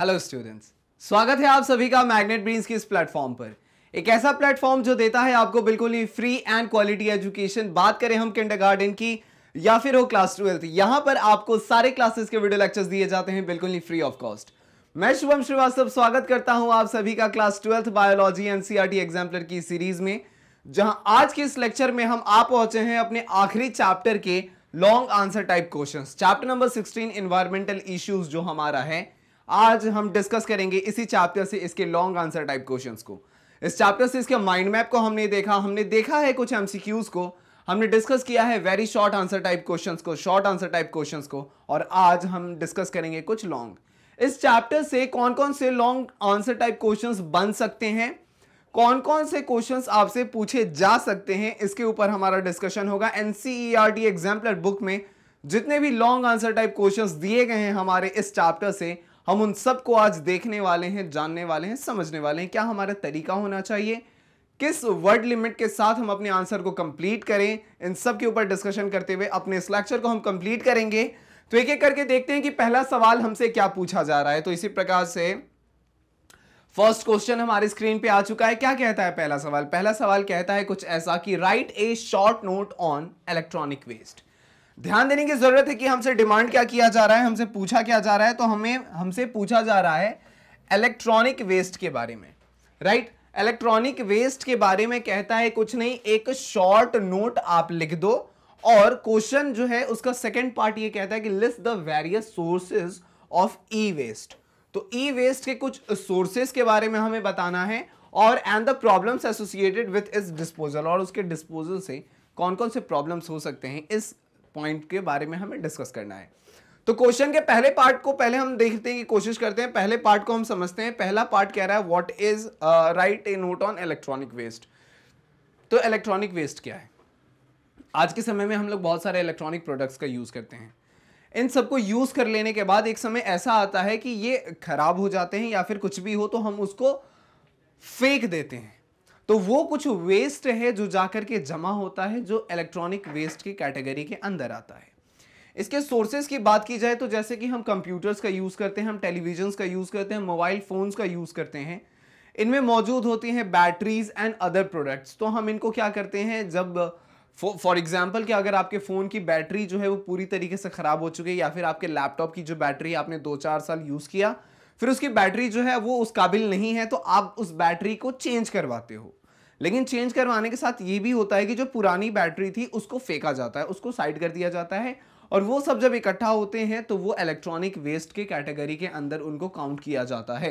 Hello students स्वागत है आप सभी का मैग्नेट ब्रीन्स की इस प्लेटफॉर्म पर एक ऐसा प्लेटफॉर्म जो देता है आपको बिल्कुल ही फ्री एंड क्वालिटी एजुकेशन बात करें हम किंडरगार्टन की या फिर हो क्लास ट्वेल्थ यहां पर आपको सारे क्लासेस के वीडियो लेक्चर्स दिए जाते हैं बिल्कुल ही फ्री ऑफ कॉस्ट मैं शुभम श्रीवास्तव स्वागत करता हूँ आप सभी का class twelfth biology NCERT exemplar की सीरीज में जहां आज के इस लेक्चर में हम आ पहुंचे हैं अपने आखिरी चैप्टर के long answer type questions chapter number 16 environmental issues जो हमारा है आज हम डिस्कस करेंगे इसी चैप्टर से इसके लॉन्ग आंसर टाइप क्वेश्चंस को इस चैप्टर से इसके माइंड मैप को हमने देखा हमने देखा है कुछ एमसीक्यूज को हमने डिस्कस किया है very short answer type questions को शॉर्ट आंसर टाइप क्वेश्चंस को और आज हम डिस्कस करेंगे कुछ लॉन्ग इस चैप्टर से कौन कौन से लॉन्ग आंसर टाइप क्वेश्चन बन सकते हैं कौन कौन से क्वेश्चंस आपसे पूछे जा सकते हैं इसके ऊपर हमारा डिस्कशन होगा एनसीईआरटी एग्जाम्पलर बुक में जितने भी लॉन्ग आंसर टाइप क्वेश्चंस दिए गए हैं हमारे इस चैप्टर से हम उन सबको आज देखने वाले हैं जानने वाले हैं समझने वाले हैं क्या हमारा तरीका होना चाहिए किस वर्ड लिमिट के साथ हम अपने आंसर को कंप्लीट करें इन सब के ऊपर डिस्कशन करते हुए अपने इस लेक्चर को हम कंप्लीट करेंगे तो एक एक करके देखते हैं कि पहला सवाल हमसे क्या पूछा जा रहा है तो इसी प्रकार से फर्स्ट क्वेश्चन हमारे स्क्रीन पे आ चुका है क्या कहता है पहला सवाल पहला सवाल कहता है कुछ ऐसा कि write a short note on electronic waste ध्यान देने की जरूरत है कि हमसे डिमांड क्या किया जा रहा है हमसे पूछा क्या जा रहा है तो हमें हमसे पूछा जा रहा है इलेक्ट्रॉनिक वेस्ट के बारे में राइट इलेक्ट्रॉनिक वेस्ट के बारे में कहता है कुछ नहीं एक शॉर्ट नोट आप लिख दो और क्वेश्चन जो है उसका सेकेंड पार्ट ये कहता है कि list the various sources of E waste तो ई वेस्ट के कुछ सोर्सेज के बारे में हमें बताना है और and the problems associated with इस डिस्पोजल और उसके डिस्पोजल से कौन कौन से प्रॉब्लम्स हो सकते हैं इस पॉइंट के बारे में हमें डिस्कस करना है तो क्वेश्चन के पहले पार्ट को पहले हम देखते हैं कोशिश करते हैं पहले पार्ट को हम समझते हैं पहला पार्ट कह रहा है what is write a note on electronic waste तो इलेक्ट्रॉनिक वेस्ट क्या है आज के समय में हम लोग बहुत सारे इलेक्ट्रॉनिक प्रोडक्ट्स का यूज़ करते हैं इन सबको यूज़ कर लेने के बाद एक समय ऐसा आता है कि ये खराब हो जाते हैं या फिर कुछ भी हो तो हम उसको फेंक देते हैं तो वो कुछ वेस्ट है जो जाकर के जमा होता है जो इलेक्ट्रॉनिक वेस्ट की कैटेगरी के अंदर आता है इसके सोर्सेज की बात की जाए तो जैसे कि हम कंप्यूटर्स का यूज़ करते हैं हम टेलीविजन का यूज़ करते हैं मोबाइल फ़ोन्स का यूज़ करते हैं इनमें मौजूद होती हैं बैटरीज एंड अदर प्रोडक्ट्स तो हम इनको क्या करते हैं जब फॉर एग्जाम्पल कि अगर आपके फ़ोन की बैटरी जो है वो पूरी तरीके से ख़राब हो चुकी है या फिर आपके लैपटॉप की जो बैटरी आपने दो चार साल यूज़ किया फिर उसकी बैटरी जो है वो उस काबिल नहीं है तो आप उस बैटरी को चेंज करवाते हो लेकिन चेंज करवाने के साथ ये भी होता है कि जो पुरानी बैटरी थी उसको फेंका जाता है उसको साइड कर दिया जाता है और वो सब जब इकट्ठा होते हैं तो वो इलेक्ट्रॉनिक वेस्ट के कैटेगरी के अंदर उनको काउंट किया जाता है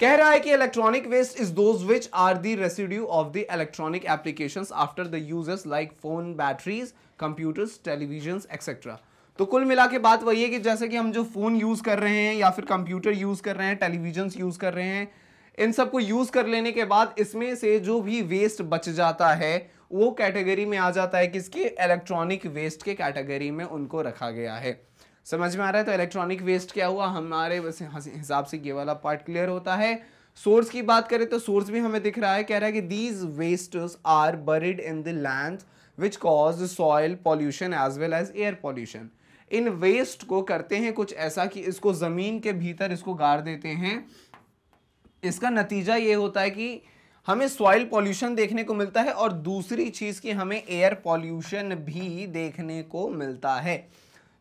कह रहा है कि electronic waste is those which are the residue of the electronic applications after the users like phone batteries computers television etcetera तो कुल मिला के बात वही है कि जैसे कि हम जो फ़ोन यूज़ कर रहे हैं या फिर कंप्यूटर यूज़ कर रहे हैं टेलीविजन यूज़ कर रहे हैं इन सब को यूज़ कर लेने के बाद इसमें से जो भी वेस्ट बच जाता है वो कैटेगरी में आ जाता है किसके इलेक्ट्रॉनिक वेस्ट के कैटेगरी में उनको रखा गया है समझ में आ रहा है तो इलेक्ट्रॉनिक वेस्ट क्या हुआ हमारे हिसाब से ये वाला पार्ट क्लियर होता है सोर्स की बात करें तो सोर्स भी हमें दिख रहा है कह रहा है कि these waste are buried in the land which cause soil pollution as well as air pollution इन वेस्ट को करते हैं कुछ ऐसा कि इसको ज़मीन के भीतर इसको गाड़ देते हैं इसका नतीजा ये होता है कि हमें सॉइल पॉल्यूशन देखने को मिलता है और दूसरी चीज़ की हमें एयर पॉल्यूशन भी देखने को मिलता है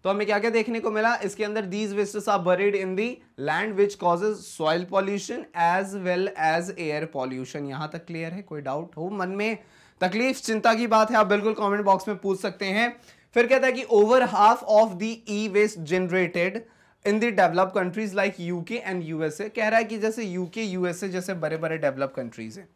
तो हमें क्या क्या देखने को मिला इसके अंदर these wastes are buried in the land which causes soil pollution as well as air pollution यहाँ तक क्लियर है कोई डाउट हो मन में तकलीफ चिंता की बात है आप बिल्कुल कमेंट बॉक्स में पूछ सकते हैं फिर कहता है कि over half of the E waste generated in the develop countries like UK and USA कह रहा है कि जैसे यूके यूएसए जैसे बड़े बड़े डेवलप कंट्रीज हैं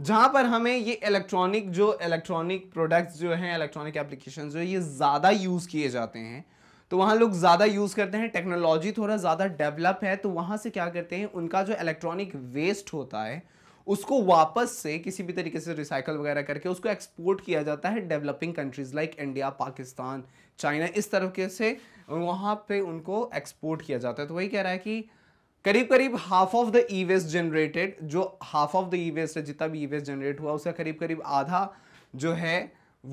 जहाँ पर हमें ये इलेक्ट्रॉनिक जो इलेक्ट्रॉनिक प्रोडक्ट्स जो हैं इलेक्ट्रॉनिक एप्लीकेशन जो है ये ज़्यादा यूज़ किए जाते हैं तो वहाँ लोग ज़्यादा यूज़ करते हैं टेक्नोलॉजी थोड़ा ज़्यादा डेवलप है तो वहाँ से क्या करते हैं उनका जो इलेक्ट्रॉनिक वेस्ट होता है उसको वापस से किसी भी तरीके से रिसाइकल वगैरह करके उसको एक्सपोर्ट किया जाता है developing countries like India Pakistan China इस तरीके से वहाँ पे उनको एक्सपोर्ट किया जाता है तो वही कह रहा है कि करीब करीब half of the E waste generated जो half of the E waste है जितना भी ई वेस्ट जनरेट हुआ उसका करीब करीब आधा जो है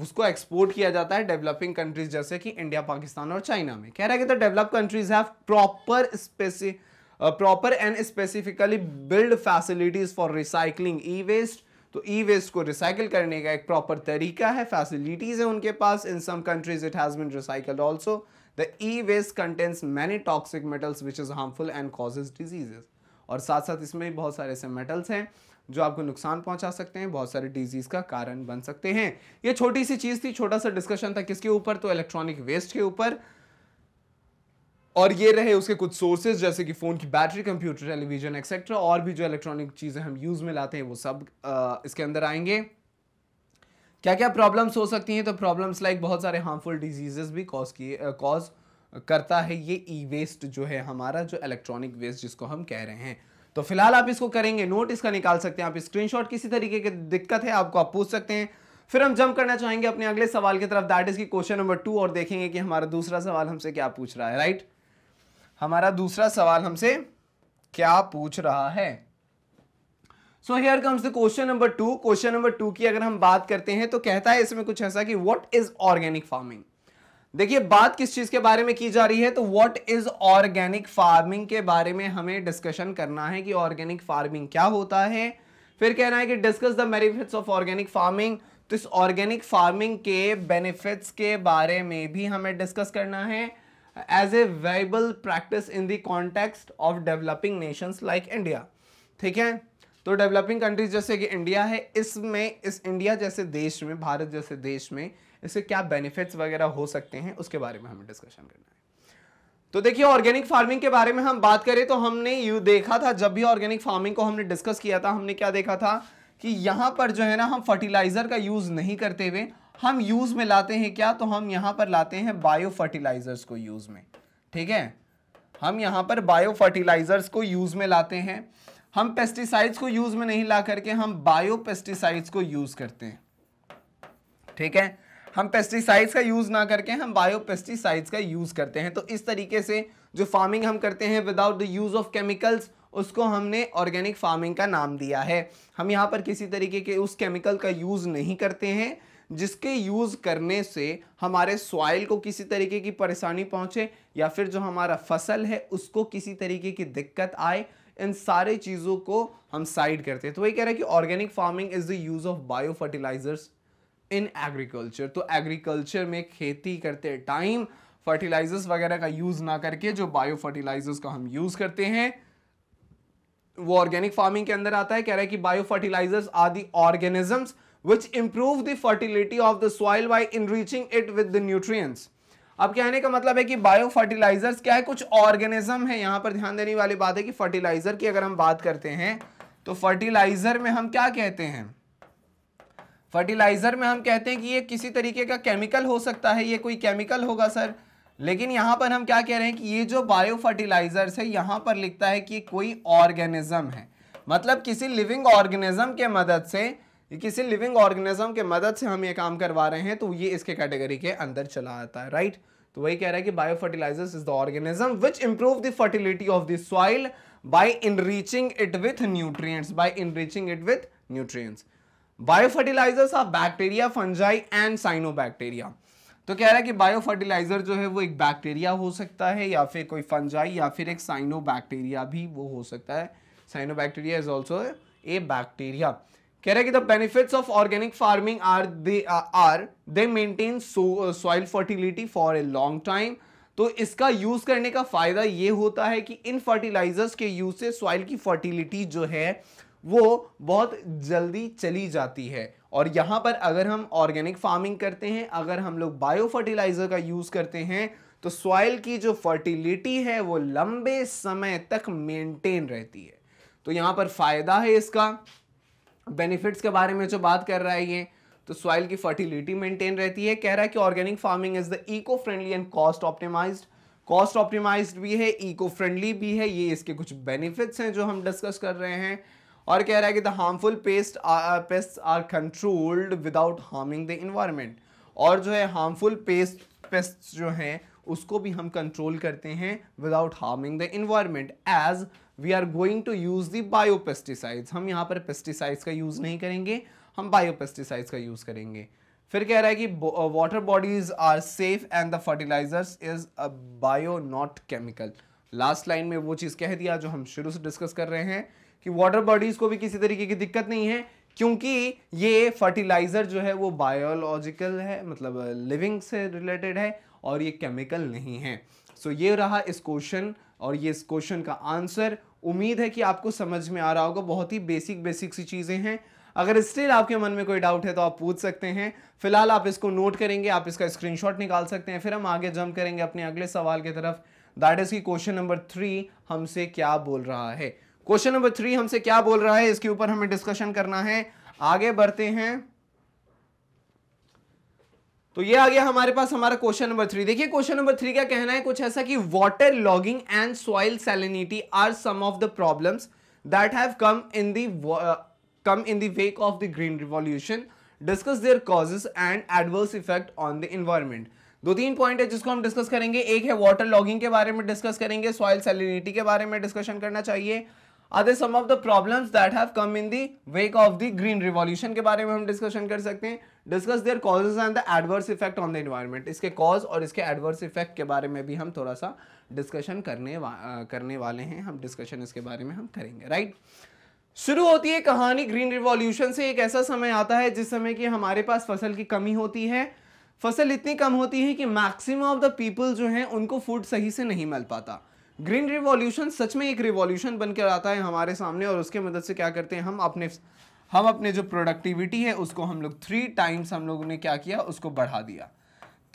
उसको एक्सपोर्ट किया जाता है डेवलपिंग कंट्रीज जैसे कि इंडिया पाकिस्तान और चाइना में कह रहा है कि the develop countries have proper specific proper and specifically build facilities for recycling e waste तो ई वेस्ट को रिसाइकिल करने का एक प्रॉपर तरीका है फैसिलिटीज़ है उनके पास in some countries it has been recycled also the E waste contents many toxic metals which is harmful and causes diseases और साथ साथ इसमें भी बहुत सारे ऐसे मेटल्स हैं जो आपको नुकसान पहुंचा सकते हैं बहुत सारे डिजीज़ का कारण बन सकते हैं ये छोटी सी चीज़ थी छोटा सा डिस्कशन था किसके ऊपर तो इलेक्ट्रॉनिक वेस्ट के ऊपर और ये रहे उसके कुछ सोर्सेज जैसे कि फ़ोन की बैटरी कंप्यूटर टेलीविज़न एक्सेट्रा और भी जो इलेक्ट्रॉनिक चीज़ें हम यूज़ में लाते हैं वो सब आ, इसके अंदर आएंगे क्या क्या प्रॉब्लम्स हो सकती हैं तो प्रॉब्लम्स लाइक बहुत सारे हार्मफुल डिजीजेस भी कॉज किए कॉज करता है ये ई वेस्ट जो है हमारा जो इलेक्ट्रॉनिक वेस्ट जिसको हम कह रहे हैं तो फिलहाल आप इसको करेंगे नोट इसका निकाल सकते हैं आप स्क्रीनशॉट किसी तरीके की दिक्कत है आपको आप पूछ सकते हैं फिर हम जंप करना चाहेंगे अपने अगले सवाल की तरफ दैट इज की क्वेश्चन नंबर टू और देखेंगे कि हमारा दूसरा सवाल हमसे क्या पूछ रहा है राइट right? हमारा दूसरा सवाल हमसे क्या पूछ रहा है so here comes the question number two question number two की अगर हम बात करते हैं तो कहता है इसमें कुछ ऐसा कि वॉट इज ऑर्गेनिक फार्मिंग देखिए बात किस चीज के बारे में की जा रही है तो व्हाट इज ऑर्गेनिक फार्मिंग के बारे में हमें डिस्कशन करना है कि ऑर्गेनिक फार्मिंग क्या होता है फिर कहना है कि discuss the benefits of organic farming तो इस ऑर्गेनिक फार्मिंग के बेनिफिट्स के बारे में भी हमें डिस्कस करना है as a viable practice in the context of developing nations like India ठीक है तो डेवलपिंग कंट्रीज जैसे कि इंडिया है इसमें इस इंडिया जैसे देश में भारत जैसे देश में इससे क्या बेनिफिट्स वगैरह हो सकते हैं उसके बारे में हमें डिस्कशन करना है तो देखिए ऑर्गेनिक फार्मिंग के बारे में हम बात करें तो हमने यू देखा था जब भी ऑर्गेनिक फार्मिंग को हमने डिस्कस किया था हमने क्या देखा था कि यहाँ पर जो है ना हम फर्टिलाइजर का यूज़ नहीं करते हुए हम यूज़ में लाते हैं क्या तो हम यहाँ पर लाते हैं बायो फर्टिलाइजर्स को यूज़ में ठीक है हम यहाँ पर बायो फर्टिलाइजर्स को यूज़ में लाते हैं हम पेस्टिसाइड्स को यूज़ में नहीं ला करके हम बायो पेस्टिसाइड्स को यूज़ करते हैं ठीक है हम पेस्टिसाइड्स का यूज़ ना करके हम बायो पेस्टिसाइड्स का यूज़ करते हैं तो इस तरीके से जो फार्मिंग हम करते हैं without the use of chemicals उसको हमने ऑर्गेनिक फार्मिंग का नाम दिया है हम यहाँ पर किसी तरीके के उस केमिकल का यूज़ नहीं करते हैं जिसके यूज़ करने से हमारे सॉइल को किसी तरीके की परेशानी पहुंचे या फिर जो हमारा फसल है उसको किसी तरीके की दिक्कत आए इन सारे चीज़ों को हम साइड करते हैं तो वही कह रहे हैं कि organic farming is the use of bio fertilisers in agriculture तो एग्रीकल्चर में खेती करते टाइम फर्टिलाइजर्स वगैरह का यूज़ ना करके जो बायो फर्टिलाइजर्स का हम यूज़ करते हैं वो ऑर्गेनिक फार्मिंग के अंदर आता है कह रहा है कि bio fertilisers are the organisms which improve the fertility of the soil by enriching it with the nutrients. अब कहने का मतलब है कि बायो फर्टिलाइजर्स क्या है कुछ ऑर्गेनिज्म है यहां पर ध्यान देने वाली बात है कि फर्टिलाइजर की अगर हम बात करते हैं तो फर्टिलाइजर में हम क्या कहते हैं फर्टिलाइजर में हम कहते हैं कि ये किसी तरीके का केमिकल हो सकता है ये कोई केमिकल होगा सर लेकिन यहां पर हम क्या कह रहे हैं कि ये जो बायो फर्टिलाइजर्स है यहां पर लिखता है कि कोई ऑर्गेनिज्म है मतलब किसी लिविंग ऑर्गेनिज्म के मदद से किसी लिविंग ऑर्गेनिज्म के मदद से हम ये काम करवा रहे हैं तो ये इसके कैटेगरी के अंदर चला आता है राइट तो वही कह रहा है कि bio fertilisers is the organism which improve the fertility of the soil by enriching it with nutrient by enriching it with nutrient bio fertilisers are bacteria fungi and bacteria तो कह रहा है कि बायो फर्टिलाइजर जो है वो एक bacteria हो सकता है या फिर कोई फंजाई या फिर एक बैक्टीरिया भी वो हो सकता है cyano bacteria is also a bacteria कह रहे कि the benefits of organic farming are they are they maintain soil fertility for a long time तो इसका यूज करने का फायदा ये होता है कि इन फर्टिलाइजर्स के यूज से सॉइल की फर्टिलिटी जो है वो बहुत जल्दी चली जाती है और यहाँ पर अगर हम ऑर्गेनिक फार्मिंग करते हैं अगर हम लोग बायो फर्टिलाइजर का यूज़ करते हैं तो सॉइल की जो फर्टिलिटी है वो लंबे समय तक मेंटेन रहती है तो यहाँ पर फ़ायदा है इसका बेनिफिट्स के बारे में जो बात कर रहा है ये तो सॉइल की फर्टिलिटी मेंटेन रहती है कह रहा है कि organic farming is the eco friendly and cost optimised cost optimised भी है इको फ्रेंडली भी है ये इसके कुछ बेनिफिट्स हैं जो हम डिस्कस कर रहे हैं और कह रहा है कि the harmful pest pest are controlled without harming the environment और जो है हार्मफुल पेस्ट पेस्ट जो हैं उसको भी हम कंट्रोल करते हैं without harming the environment as we are going to use the bio हम यहाँ पर पेस्टिसाइड्स का यूज़ नहीं करेंगे हम बायो का यूज़ करेंगे फिर कह रहा है कि water bodies are safe and the fertilisers is a bio not chemical last line में वो चीज़ कह दिया जो हम शुरू से डिस्कस कर रहे हैं कि वाटर बॉडीज़ को भी किसी तरीके की दिक्कत नहीं है क्योंकि ये फर्टिलाइज़र जो है वो बायोलॉजिकल है मतलब लिविंग uh, से रिलेटेड है और ये केमिकल नहीं है सो so ये रहा इस क्वेश्चन और ये इस क्वेश्चन का आंसर उम्मीद है कि आपको समझ में आ रहा होगा बहुत ही बेसिक बेसिक सी चीज़ें हैं अगर स्टिल आपके मन में कोई डाउट है तो आप पूछ सकते हैं फिलहाल आप इसको नोट करेंगे आप इसका स्क्रीनशॉट निकाल सकते हैं फिर हम आगे जम करेंगे अपने अगले सवाल की तरफ दैट इज की क्वेश्चन नंबर थ्री हमसे क्या बोल रहा है क्वेश्चन नंबर थ्री हमसे क्या बोल रहा है इसके ऊपर हमें डिस्कशन करना है आगे बढ़ते हैं तो ये आ गया हमारे पास हमारा क्वेश्चन नंबर थ्री देखिए क्वेश्चन नंबर थ्री का कहना है कुछ ऐसा कि water logging and soil salinity are some of the problems that have come in the come in the wake of the green revolution discuss their causes and adverse effect on the environment दो तीन point है जिसको हम discuss करेंगे एक है water logging के बारे में डिस्कस करेंगे सॉइल सेलिनिटी के बारे में डिस्कशन करना चाहिए are they some of the problems that have come in the wake of the green revolution के बारे में हम डिस्कशन कर सकते हैं discuss their causes and the adverse effect on the environment इसके कॉज और इसके एडवर्स इफेक्ट के बारे में भी हम थोड़ा सा डिस्कशन करने वा, करने वाले हैं हम डिस्कशन इसके बारे में हम करेंगे राइट शुरू होती है कहानी ग्रीन रिवॉल्यूशन से एक ऐसा समय आता है जिस समय कि हमारे पास फसल की कमी होती है फसल इतनी कम होती है कि मैक्सिमम ऑफ द पीपल जो हैं उनको फूड सही से नहीं मिल पाता ग्रीन रिवॉल्यूशन सच में एक रिवॉल्यूशन बन आता है हमारे सामने और उसके मदद से क्या करते हैं हम अपने हम अपने जो प्रोडक्टिविटी है उसको हम लोग थ्री टाइम्स हम लोगों ने क्या किया उसको बढ़ा दिया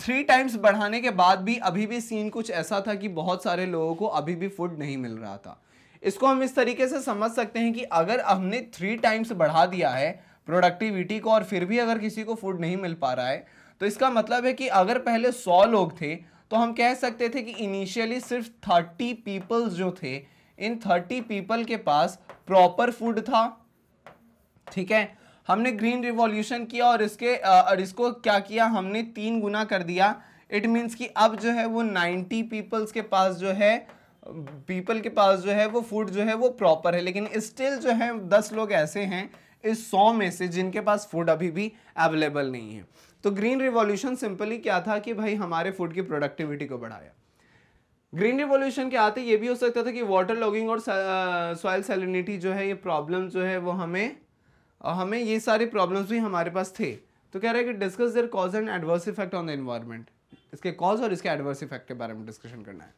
थ्री टाइम्स बढ़ाने के बाद भी अभी भी सीन कुछ ऐसा था कि बहुत सारे लोगों को अभी भी फूड नहीं मिल रहा था इसको हम इस तरीके से समझ सकते हैं कि अगर हमने थ्री टाइम्स बढ़ा दिया है प्रोडक्टिविटी को और फिर भी अगर किसी को फूड नहीं मिल पा रहा है तो इसका मतलब है कि अगर पहले सौ लोग थे तो हम कह सकते थे कि इनिशियली सिर्फ थर्टी पीपल्स जो थे इन थर्टी पीपल के पास प्रॉपर फूड था ठीक है हमने ग्रीन रिवॉल्यूशन किया और इसके और इसको क्या किया हमने तीन गुना कर दिया इट मीन्स कि अब जो है वो नाइन्टी पीपल्स के पास जो है पीपल के पास जो है वो फूड जो है वो प्रॉपर है लेकिन स्टिल जो है दस लोग ऐसे हैं इस सौ में से जिनके पास फूड अभी भी अवेलेबल नहीं है तो ग्रीन रिवॉल्यूशन सिंपली क्या था कि भाई हमारे फूड की प्रोडक्टिविटी को बढ़ाया ग्रीन रिवॉल्यूशन के आते ये भी हो सकता था कि वाटर लॉगिंग और सॉयल uh, सेलिनिटी जो है ये प्रॉब्लम जो है वो हमें और हमें ये सारे प्रॉब्लम्स भी हमारे पास थे तो कह रहे हैं कि discuss their cause and adverse effect on the environment इसके कॉज और इसके एडवर्स इफेक्ट के बारे में डिस्कशन करना है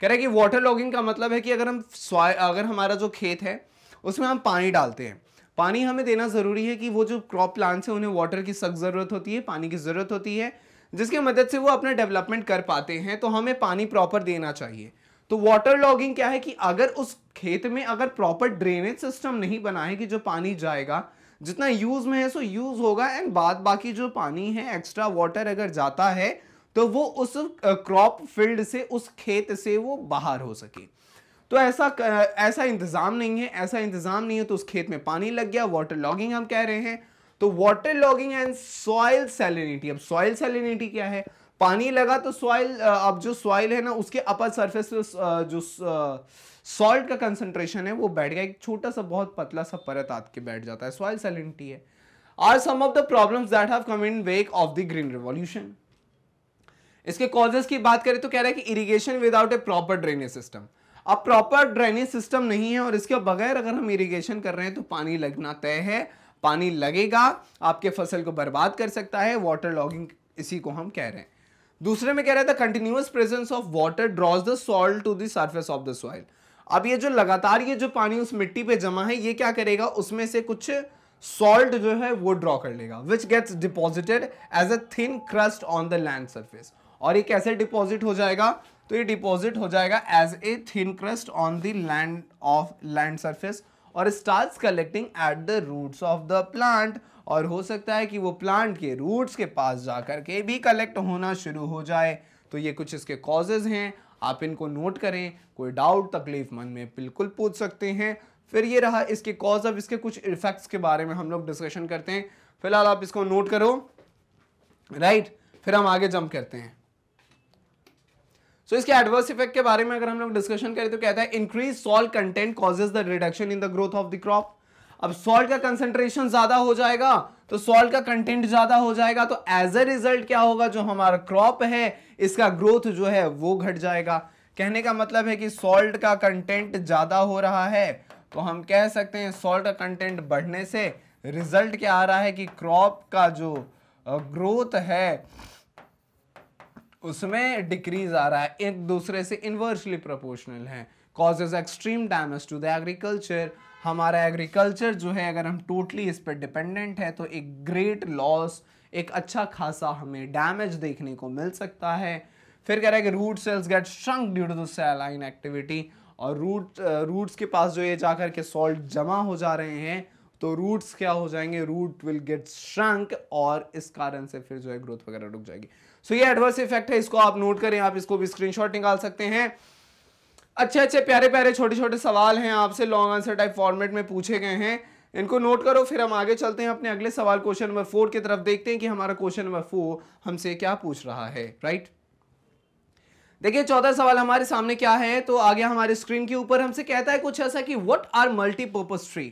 कह रहे हैं कि वाटर लॉगिंग का मतलब है कि अगर हम अगर हमारा जो खेत है उसमें हम पानी डालते हैं पानी हमें देना ज़रूरी है कि वो जो क्रॉप प्लांट्स हैं उन्हें वाटर की सख्त ज़रूरत होती है पानी की ज़रूरत होती है जिसकी मदद से वो अपना डेवलपमेंट कर पाते हैं तो हमें पानी प्रॉपर देना चाहिए तो वाटर लॉगिंग क्या है कि अगर उस खेत में अगर प्रॉपर ड्रेनेज सिस्टम नहीं बना है कि जो पानी जाएगा जितना यूज़ में है सो यूज़ होगा एंड बाद बाकी जो पानी है एक्स्ट्रा वाटर अगर जाता है तो वो उस क्रॉप uh, फील्ड से उस खेत से वो बाहर हो सके तो ऐसा ऐसा इंतज़ाम नहीं है ऐसा इंतज़ाम नहीं है तो उस खेत में पानी लग गया वाटर लॉगिंग हम कह रहे हैं तो water logging and soil salinity अब सॉइल सेलिनिटी क्या है पानी लगा तो सॉइल अब जो सॉइल है ना उसके अपर सरफेस जो सॉल्ट का कंसंट्रेशन है वो बैठ गया एक छोटा सा बहुत पतला सा परत के बैठ जाता है सॉइल सेलिनिटी है are some of the problems that have come in wake of the green revolution इसके कॉजेस की बात करें तो कह रहा है कि irrigation without a proper drainage system अब प्रॉपर ड्रेनेज सिस्टम नहीं है और इसके बगैर अगर हम इरिगेशन कर रहे हैं तो पानी लगना तय है पानी लगेगा आपके फसल को बर्बाद कर सकता है वाटर लॉगिंग इसी को हम कह रहे हैं दूसरे में कह रहे हैं continuous presence of water draws the salt to the surface of the soil अब ये जो लगातार ये जो पानी उस मिट्टी पे जमा है ये क्या करेगा उसमें से कुछ सॉल्ट जो है वो ड्रॉ कर लेगा which gets deposited as a thin crust on the land surface और ये कैसे डिपॉजिट हो जाएगा तो ये डिपॉजिट हो जाएगा as a thin crust on the land of land surface और start collecting at the roots of the plant और हो सकता है कि वो प्लांट के रूट्स के पास जाकर के भी कलेक्ट होना शुरू हो जाए तो ये कुछ इसके कॉजेज़ हैं आप इनको नोट करें कोई डाउट तकलीफ मन में बिल्कुल पूछ सकते हैं फिर ये रहा इसके कॉज ऑफ इसके कुछ इफेक्ट्स के बारे में हम लोग डिस्कशन करते हैं फिलहाल आप इसको नोट करो राइट right? फिर हम आगे जंप करते हैं सो so, इसके एडवर्स इफेक्ट के बारे में अगर हम लोग डिस्कशन करें तो कहता है increase salt content causes the reduction in the growth of the crop अब सॉल्ट का कंसेंट्रेशन ज्यादा हो जाएगा तो सॉल्ट का कंटेंट ज्यादा हो जाएगा तो एज अ रिजल्ट क्या होगा जो हमारा क्रॉप है इसका ग्रोथ जो है वो घट जाएगा कहने का मतलब है कि सॉल्ट का कंटेंट ज्यादा हो रहा है तो हम कह सकते हैं सॉल्ट का कंटेंट बढ़ने से रिजल्ट क्या आ रहा है कि क्रॉप का जो ग्रोथ है उसमें डिक्रीज आ रहा है एक दूसरे से इन्वर्सली प्रोपोर्शनल है causes extreme damage to the agriculture हमारा एग्रीकल्चर जो है अगर हम टोटली इस पर डिपेंडेंट है तो एक ग्रेट लॉस एक अच्छा खासा हमें डैमेज देखने को मिल सकता है फिर कह रहा है कि root cells get shrunk due to saline activity और रूट रूट्स के पास जो ये जाकर के सॉल्ट जमा हो जा रहे हैं तो रूट्स क्या हो जाएंगे रूट विल गेट श्रंक और इस कारण से फिर जो है ग्रोथ वगैरह रुक जाएगी सो ये एडवर्स इफेक्ट है इसको आप नोट करें आप इसको भी स्क्रीनशॉट निकाल सकते हैं अच्छे अच्छे प्यारे प्यारे छोटे छोटे सवाल हैं आपसे लॉन्ग आंसर टाइप फॉर्मेट में पूछे गए हैं इनको नोट करो फिर हम आगे चलते हैं अपने अगले सवाल क्वेश्चन नंबर फोर की तरफ देखते हैं कि हमारा क्वेश्चन नंबर फोर हमसे क्या पूछ रहा है राइट देखिए चौथा सवाल हमारे सामने क्या है तो आगे हमारे स्क्रीन के ऊपर हमसे कहता है कुछ ऐसा कि व्हाट आर मल्टीपर्पज ट्री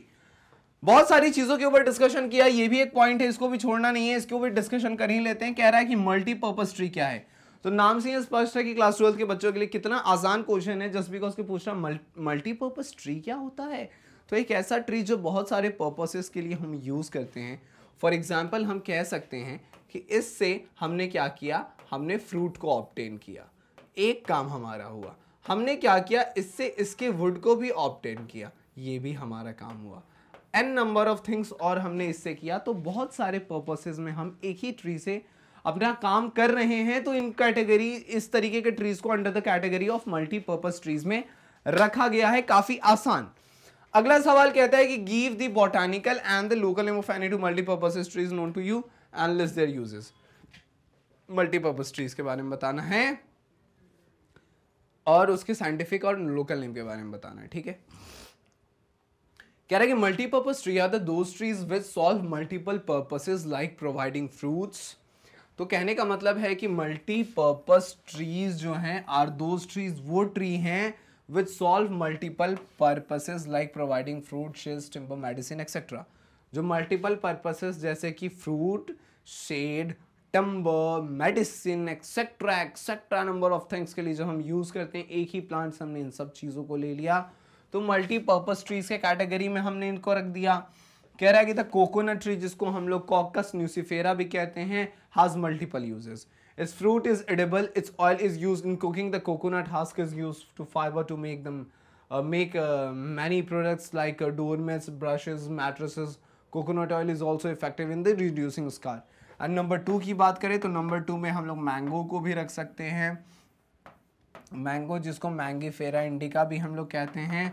बहुत सारी चीजों के ऊपर डिस्कशन किया ये भी एक पॉइंट है इसको भी छोड़ना नहीं है इसके ऊपर डिस्कशन कर ही लेते हैं कह रहा है कि मल्टीपर्पज ट्री क्या है तो नाम से स्पष्ट है कि क्लास ट्वेल्थ के बच्चों के लिए कितना आसान क्वेश्चन है जस्ट बिकॉज के पूछना मल्टीपर्पज ट्री क्या होता है तो एक ऐसा ट्री जो बहुत सारे पर्पसेस के लिए हम यूज़ करते हैं फॉर एग्जाम्पल हम कह सकते हैं कि इससे हमने क्या किया हमने फ्रूट को ऑप्टेन किया एक काम हमारा हुआ हमने क्या किया इससे इसके वुड को भी ऑप्टेन किया ये भी हमारा काम हुआ एन नंबर ऑफ थिंग्स और हमने इससे किया तो बहुत सारे पर्पसेस में हम एक ही ट्री से अपना काम कर रहे हैं तो इन कैटेगरी इस तरीके के ट्रीज को under the category of multipurpose trees में रखा गया है काफी आसान अगला सवाल कहता है कि give the botanical and the local एमोफेनी to multipurpose trees known to you and list their uses multipurpose trees के बारे में बताना है और उसके साइंटिफिक और लोकल नेम के बारे में बताना है ठीक है कह रहा है कि multipurpose tree are the those trees which solve multiple purposes like providing fruits तो कहने का मतलब है कि मल्टीपर्पज ट्रीज जो हैं आर दो ट्रीज वो ट्री हैं which solve multiple purposes like providing fruit shades timber medicine etcetera जो मल्टीपल पर्पसेस जैसे कि fruit shade timber medicine etcetera etcetera number of things के लिए जो हम यूज़ करते हैं एक ही प्लांट्स हमने इन सब चीज़ों को ले लिया तो मल्टीपर्पज ट्रीज के कैटेगरी में हमने इनको रख दिया कह रहा है कि द कोकोनट ट्री जिसको हम लोग कॉकस न्यूसीफेरा भी कहते हैं has multiple uses its fruit is edible its oil is use in cooking the coconut husk is use to fibre to make them make many products like doormats brushes mattresses coconut oil is also effective in the reducing scar and number two की बात करें तो number two में हम लोग mango को भी रख सकते हैं मैंगो जिसको मैंगी फेरा इंडिका भी हम लोग कहते हैं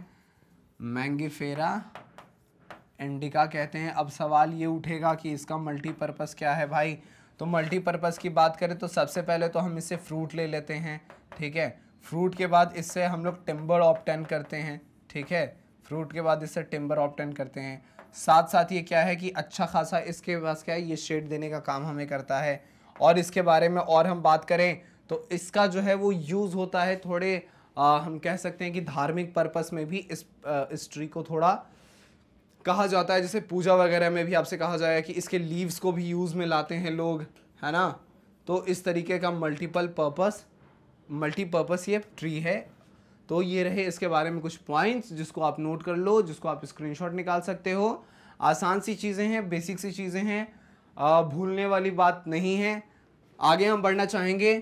मैंगीफेरा इंडिका कहते हैं अब सवाल ये उठेगा कि इसका मल्टीपर्पज़ क्या है भाई तो मल्टीपर्पज़ की बात करें तो सबसे पहले तो हम इससे फ्रूट ले लेते हैं ठीक है फ्रूट के बाद इससे हम लोग टिम्बर ऑप्टेन करते हैं ठीक है फ्रूट के बाद इससे टिम्बर ऑप्टेन करते हैं साथ साथ ये क्या है कि अच्छा खासा इसके पास क्या है ये शेड देने का काम हमें करता है और इसके बारे में और हम बात करें तो इसका जो है वो यूज़ होता है थोड़े आ, हम कह सकते हैं कि धार्मिक पर्पस में भी इस आ, इस ट्री को थोड़ा कहा जाता है जैसे पूजा वगैरह में भी आपसे कहा जाएगा कि इसके लीव्स को भी यूज़ में लाते हैं लोग है ना तो इस तरीके का मल्टीपल पर्पस मल्टीपर्पस ये ट्री है तो ये रहे इसके बारे में कुछ पॉइंट्स जिसको आप नोट कर लो जिसको आप स्क्रीनशॉट निकाल सकते हो आसान सी चीज़ें हैं बेसिक सी चीज़ें हैं भूलने वाली बात नहीं है आगे हम बढ़ना चाहेंगे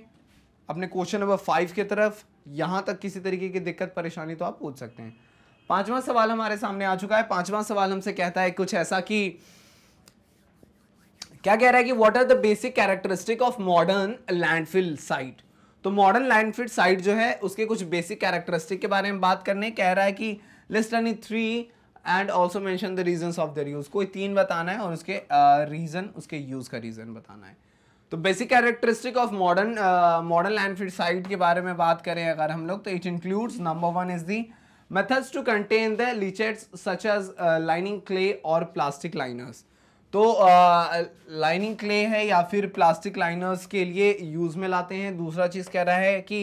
अपने क्वेश्चन नंबर फाइव की तरफ यहाँ तक किसी तरीके की दिक्कत परेशानी तो आप पूछ सकते हैं पांचवा सवाल हमारे सामने आ चुका है पांचवा सवाल हमसे कहता है कुछ ऐसा कि क्या कह रहा है कि what are the basic characteristic of modern landfill site तो मॉडर्न लैंडफिल साइट जो है उसके कुछ बेसिक कैरेक्टरिस्टिक के बारे में बात करने कह रहा है कि list any three and also mention the reason of the use कोई तीन बताना है और उसके रीज़न uh, उसके यूज़ का रीज़न बताना है तो basic characteristic of modern modern फिर साइट के बारे में बात करें अगर हम लोग तो it includes number one is the methods to contain the leachates such as lining clay और प्लास्टिक लाइनर्स तो लाइनिंग uh, क्ले है या फिर प्लास्टिक लाइनर्स के लिए यूज में लाते हैं दूसरा चीज़ कह रहा है कि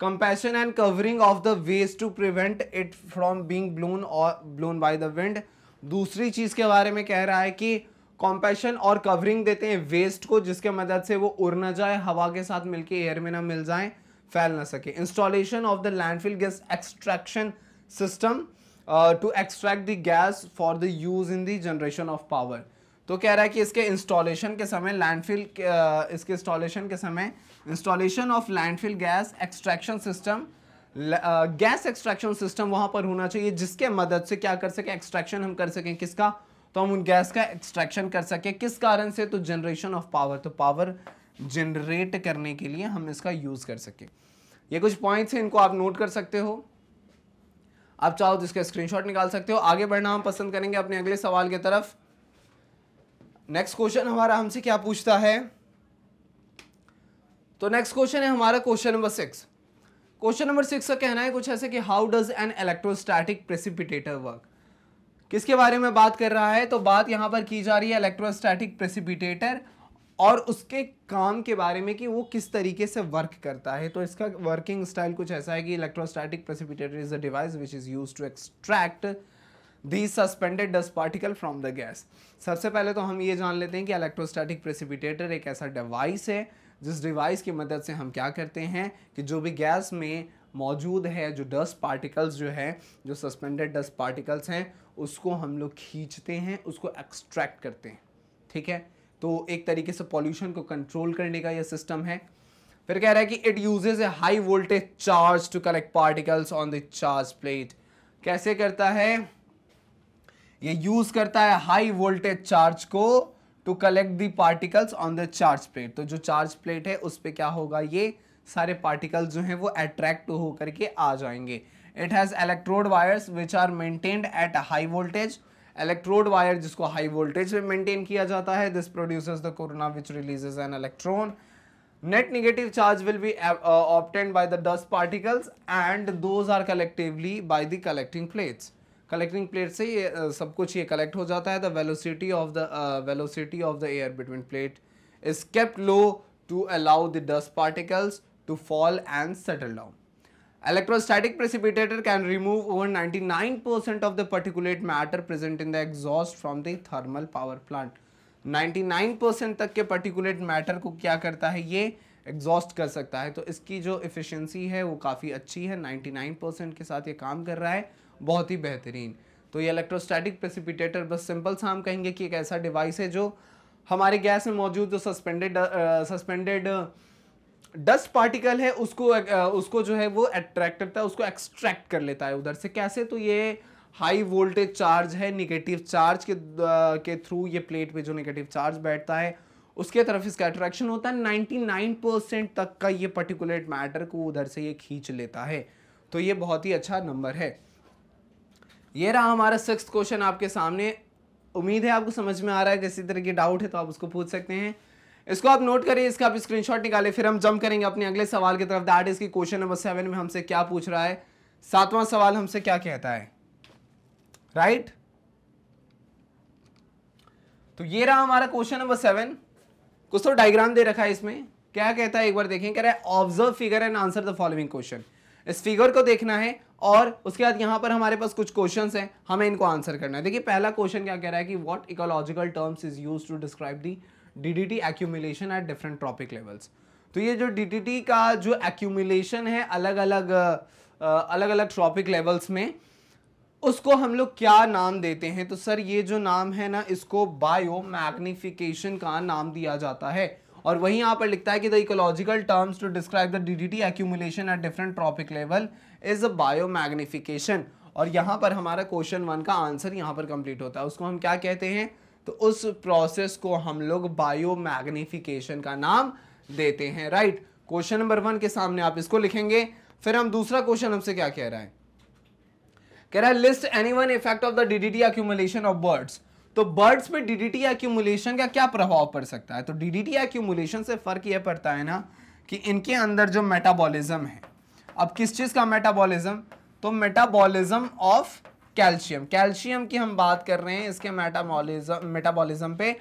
compaction and covering of the waste to prevent it from being blown और ब्लून बाय द विंड दूसरी चीज़ के बारे में कह रहा है कि कॉम्पैशन और कवरिंग देते हैं वेस्ट को जिसके मदद से वो उड़ ना जाए हवा के साथ मिलके एयर में ना मिल जाए फैल ना सके installation of the landfill gas extraction system to extract the gas for the use in the generation of power तो कह रहा है कि इसके इंस्टॉलेशन के समय लैंडफिल uh, इसके इंस्टॉलेशन के समय installation of landfill gas extraction system gas extraction system वहाँ पर होना चाहिए जिसके मदद से क्या कर सके एक्सट्रैक्शन हम कर सकें किसका तो हम उन गैस का एक्सट्रैक्शन कर सके किस कारण से तो जनरेशन ऑफ पावर तो पावर जनरेट करने के लिए हम इसका यूज़ कर सके ये कुछ पॉइंट्स हैं इनको आप नोट कर सकते हो आप चाहो तो इसका स्क्रीनशॉट निकाल सकते हो आगे बढ़ना हम पसंद करेंगे अपने अगले सवाल की तरफ नेक्स्ट क्वेश्चन हमारा हमसे क्या पूछता है तो नेक्स्ट क्वेश्चन है हमारा question number six question number six का कहना है कुछ ऐसे कि how does an electrostatic precipitator work किसके बारे में बात कर रहा है तो बात यहाँ पर की जा रही है इलेक्ट्रोस्टैटिक प्रेसिपिटेटर और उसके काम के बारे में कि वो किस तरीके से वर्क करता है तो इसका वर्किंग स्टाइल कुछ ऐसा है कि electrostatic precipitator is a device which is use to extract the suspended dust particle from the gas सबसे पहले तो हम ये जान लेते हैं कि इलेक्ट्रोस्टैटिक प्रेसिपिटेटर एक ऐसा डिवाइस है जिस डिवाइस की मदद से हम क्या करते हैं कि जो भी गैस में मौजूद है जो डस्ट पार्टिकल्स जो है जो सस्पेंडेड डस्ट पार्टिकल्स हैं उसको हम लोग खींचते हैं उसको एक्सट्रैक्ट करते हैं ठीक है तो एक तरीके से पॉल्यूशन को कंट्रोल करने का यह सिस्टम है फिर कह रहा है कि it uses a high voltage charge to collect particles on the charge plate कैसे करता है ये यूज करता है हाई वोल्टेज चार्ज को to collect the particles on the charge plate तो जो चार्ज प्लेट है उस पर क्या होगा ये सारे पार्टिकल्स जो हैं वो अट्रैक्ट होकर के आ जाएंगे it has electrode wires which are maintained at high voltage electrode wire जिसको हाई वोल्टेज में मेंटेन किया जाता है this produce the corona which release an electron net negative charge will be obtained by the dust particles and those are collectively by the collecting plates collecting plate से ये uh, सब कुछ ये collect हो जाता है the velocity of the velocity of the air between plate is kept low to allow the dust particles to fall and settle down can remove over precipitator nine percent of the of matter present in the exhaust from the thermal power thermal power nine percent तक के particulate matter को क्या करता है ये exhaust कर सकता है तो इसकी जो इफ़िशेंसी है वो काफ़ी अच्छी है नाइन परसेंट के साथ ये काम कर रहा है बहुत ही बेहतरीन तो ये इलेक्ट्रोस्टैटिक प्रेसिपिटेटर बस सिंपल सा हम कहेंगे कि एक ऐसा डिवाइस है जो हमारे गैस में मौजूद जो सस्पेंडेड सस्पेंडेड डस्ट पार्टिकल है उसको उसको जो है वो अट्रैक्ट करता है उसको एक्सट्रैक्ट कर लेता है उधर से कैसे तो ये हाई वोल्टेज चार्ज है निगेटिव चार्ज के के थ्रू ये प्लेट पे जो निगेटिव चार्ज बैठता है उसके तरफ इसका अट्रैक्शन होता है 99 परसेंट तक का ये पर्टिकुलेट मैटर को उधर से ये खींच लेता है तो ये बहुत ही अच्छा नंबर है ये रहा हमारा सिक्स क्वेश्चन आपके सामने उम्मीद है आपको समझ में आ रहा है किसी तरह की डाउट है तो आप उसको पूछ सकते हैं इसको आप नोट करिए इसका आप स्क्रीनशॉट निकाले फिर हम जम करेंगे अपने अगले सवाल की तरफ दैट इज की क्वेश्चन नंबर सेवन में हमसे क्या पूछ रहा है सातवां सवाल हमसे क्या कहता है राइट right? तो ये रहा हमारा क्वेश्चन नंबर सेवन कुछ तो डायग्राम दे रखा है इसमें क्या कहता है एक बार देखें कह रहा है observe figure and answer the following question इस फिगर को देखना है और उसके बाद यहाँ पर हमारे पास कुछ क्वेश्चंस हैं हमें इनको आंसर करना है देखिए पहला क्वेश्चन क्या कह रहा है कि what ecological terms is use to describe the D accumulation at different trophic levels तो ये जो डी का जो एक्यूमिलेशन है अलग अलग अलग अलग ट्रॉपिक लेवल्स में उसको हम लोग क्या नाम देते हैं तो सर ये जो नाम है ना इसको बायो मैग्निफिकेशन का नाम दिया जाता है और वहीं यहाँ पर लिखता है कि the ecological terms to describe the DDT accumulation at different trophic level is a bio magnification और यहाँ पर हमारा क्वेश्चन वन का आंसर यहाँ पर कंप्लीट होता है उसको हम क्या कहते हैं तो उस प्रोसेस को हम लोग बायो मैग्निफिकेशन का नाम देते हैं राइट क्वेश्चन नंबर वन के सामने आप इसको लिखेंगे फिर हम दूसरा क्वेश्चन हमसे क्या कह रहा है कह रहा है list any one effect of the DDT accumulation of birds तो बर्ड्स पे डीडीटी एक्यूमुलेशन का क्या प्रभाव पड़ सकता है तो डीडीटी एक्यूमुलेशन से फर्क यह पड़ता है ना कि इनके अंदर जो मेटाबॉलिज्म है अब किस चीज़ का मेटाबॉलिज्म तो मेटाबॉलिज्म ऑफ कैल्शियम कैल्शियम की हम बात कर रहे हैं इसके मेटाबॉलिज्म मेटाबॉलिज्म पे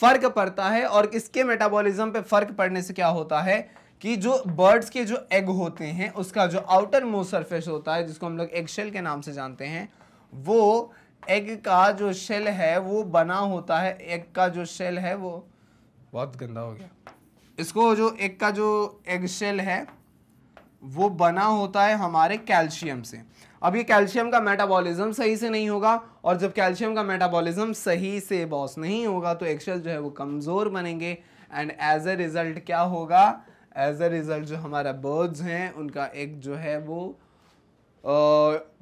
फर्क पड़ता है और इसके मेटाबॉलिज्म पे फर्क पड़ने से क्या होता है कि जो बर्ड्स के जो एग होते हैं उसका जो आउटर मोस्ट सरफेस होता है जिसको हम लोग एग शेल के नाम से जानते हैं वो एग का जो शेल है वो बना होता है एग का जो शेल है वो बहुत गंदा हो गया इसको जो एग का जो एग शेल है वो बना होता है हमारे कैल्शियम से अब ये कैल्शियम का मेटाबॉलिज्म सही से नहीं होगा और जब कैल्शियम का मेटाबॉलिज्म सही से बॉस नहीं होगा तो एक्सेल जो है वो कमज़ोर बनेंगे एंड एज अ रिज़ल्ट क्या होगा एज अ रिज़ल्ट जो हमारा बर्ड्स हैं उनका एक जो है वो आ,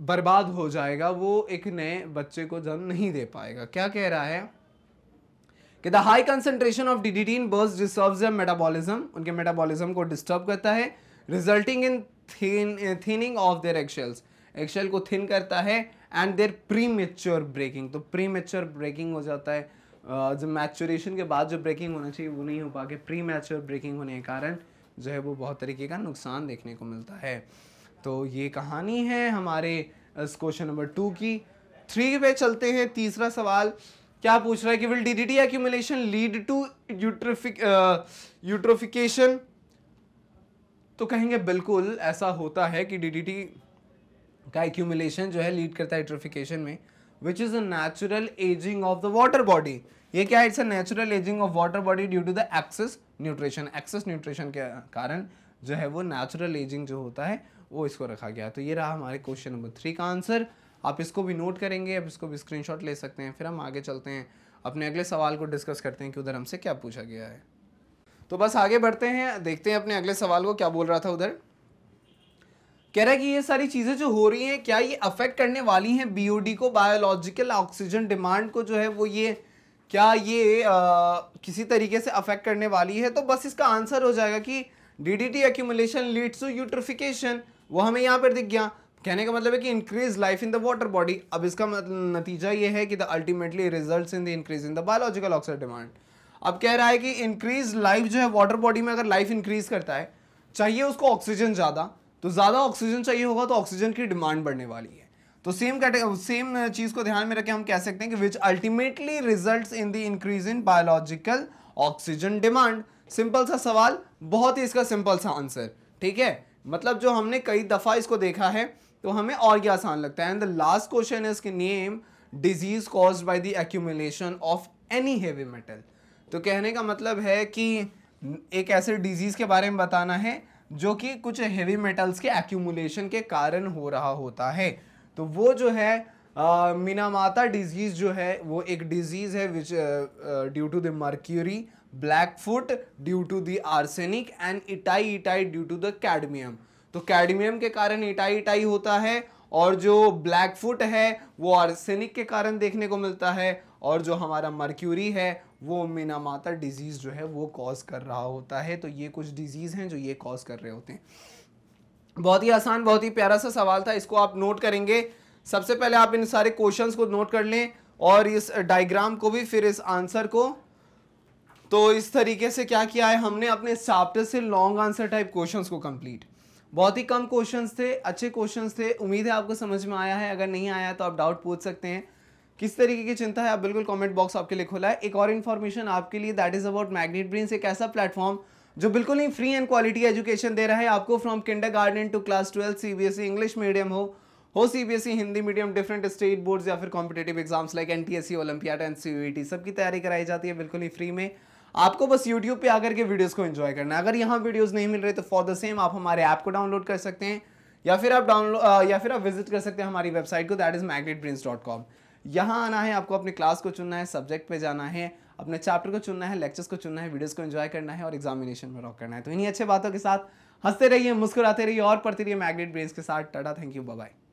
बर्बाद हो जाएगा वो एक नए बच्चे को जन्म नहीं दे पाएगा क्या कह रहा है कि the high concentration of D D T in birds disturb metabolism उनके मेटाबॉलिज्म को डिस्टर्ब करता है resulting in thinning of their eggshells eggshell को थिन करता है and their premature breaking तो प्री मेच्योर ब्रेकिंग हो जाता है uh, जो मैच्योरेशन के बाद जो ब्रेकिंग होना चाहिए वो नहीं हो पा के प्री मैच्योर ब्रेकिंग होने के कारण जो है वो बहुत तरीके का नुकसान देखने को मिलता है तो ये कहानी है हमारे इस क्वेश्चन नंबर टू की थ्री पे चलते हैं तीसरा सवाल क्या पूछ रहा है कि will D D T accumulation lead to eutrophic eutrophication तो कहेंगे बिल्कुल ऐसा होता है कि डीडीटी का एक्यूमुलेशन जो है लीड करता है इट्रोफिकेशन में which is a natural ageing of the water body ये क्या है it's a natural ageing of water body due to the excess nutrition excess nutrition के कारण जो है वो नेचुरल एजिंग जो होता है वो इसको रखा गया तो ये रहा हमारे क्वेश्चन नंबर थ्री का आंसर आप इसको भी नोट करेंगे आप इसको भी स्क्रीनशॉट ले सकते हैं फिर हम आगे चलते हैं अपने अगले सवाल को डिस्कस करते हैं कि उधर हमसे क्या पूछा गया है तो बस आगे बढ़ते हैं देखते हैं अपने अगले सवाल को क्या बोल रहा था उधर कह रहा है कि ये सारी चीज़ें जो हो रही हैं क्या ये अफेक्ट करने वाली हैं बीओडी को बायोलॉजिकल ऑक्सीजन डिमांड को जो है वो ये क्या ये आ, किसी तरीके से अफेक्ट करने वाली है तो बस इसका आंसर हो जाएगा कि D D T accumulation leads to eutrophication वो हमें यहाँ पर दिख गया कहने का मतलब है कि increase life in the water body अब इसका मतलब नतीजा ये है कि the ultimately result in the increase in the biological oxygen demand अब कह रहा है कि इंक्रीज लाइफ जो है वाटर बॉडी में अगर लाइफ इंक्रीज करता है चाहिए उसको ऑक्सीजन ज़्यादा तो ज़्यादा ऑक्सीजन चाहिए होगा तो ऑक्सीजन की डिमांड बढ़ने वाली है तो सेम सेम चीज़ को ध्यान में रखें हम कह सकते हैं कि which ultimately result in the increase in biological oxygen demand simple सा सवाल बहुत ही इसका सिंपल सा आंसर ठीक है मतलब जो हमने कई दफ़ा इसको देखा है तो हमें और क्या आसान लगता है and the last question is name disease cause by the of any heavy metal तो कहने का मतलब है कि एक ऐसे डिजीज़ के बारे में बताना है जो कि कुछ हेवी मेटल्स के एक्यूमुलेशन के कारण हो रहा होता है तो वो जो है मीनामाता डिजीज़ जो है वो एक डिजीज़ है which due to the mercury black foot due to the arsenic and itai itai due to the cadmium तो कैडमियम के कारण इटाई इटाई होता है और जो ब्लैक फुट है वो आर्सेनिक के कारण देखने को मिलता है और जो हमारा मर्क्यूरी है वो मिनामाता डिजीज़ जो है वो कॉज कर रहा होता है तो ये कुछ डिजीज़ हैं जो ये कॉज कर रहे होते हैं बहुत ही आसान बहुत ही प्यारा सा सवाल था इसको आप नोट करेंगे सबसे पहले आप इन सारे क्वेश्चंस को नोट कर लें और इस डायग्राम को भी फिर इस आंसर को तो इस तरीके से क्या किया है हमने अपने चैप्टर से लॉन्ग आंसर टाइप क्वेश्चंस को कंप्लीट बहुत ही कम क्वेश्चंस थे अच्छे क्वेश्चंस थे उम्मीद है आपको समझ में आया है अगर नहीं आया तो आप डाउट पूछ सकते हैं किस तरीके की चिंता है आप बिल्कुल कमेंट बॉक्स आपके लिए खोला है एक और इन्फॉर्मेशन आपके लिए that is about Magnet Brains एक ऐसा प्लेटफॉर्म जो बिल्कुल ही फ्री एंड क्वालिटी एजुकेशन दे रहा है आपको from kindergarten to class twelfth C B S English medium हो हो C B S Hindi medium different state boards या फिर competitive exams like N T S C olympiad C U E T सबकी तैयारी कराई जाती है बिल्कुल ही फ्री में आपको बस यूट्यूब पे आकर के वीडियोस को एंजॉय करना है अगर यहाँ वीडियोस नहीं मिल रहे तो फॉर द सेम आप हमारे ऐप को डाउनलोड कर सकते हैं या फिर आप डाउनलोड या फिर आप विजिट कर सकते हैं हमारी वेबसाइट को that is Magnet Brains dot com यहाँ आना है आपको अपने क्लास को चुनना है सब्जेक्ट पे जाना है अपने चैप्टर को चुनना है लेक्चर्स को चुनना है वीडियोज को एंजॉय करना है और एग्जामिनेशन में रॉक करना है तो इन्हीं अच्छे बातों के साथ हंसते रहिए मुस्कुराते रहिए और पढ़ते रहिए मैग्नेट ब्रेन्स के साथ टाटा थैंक यू बाय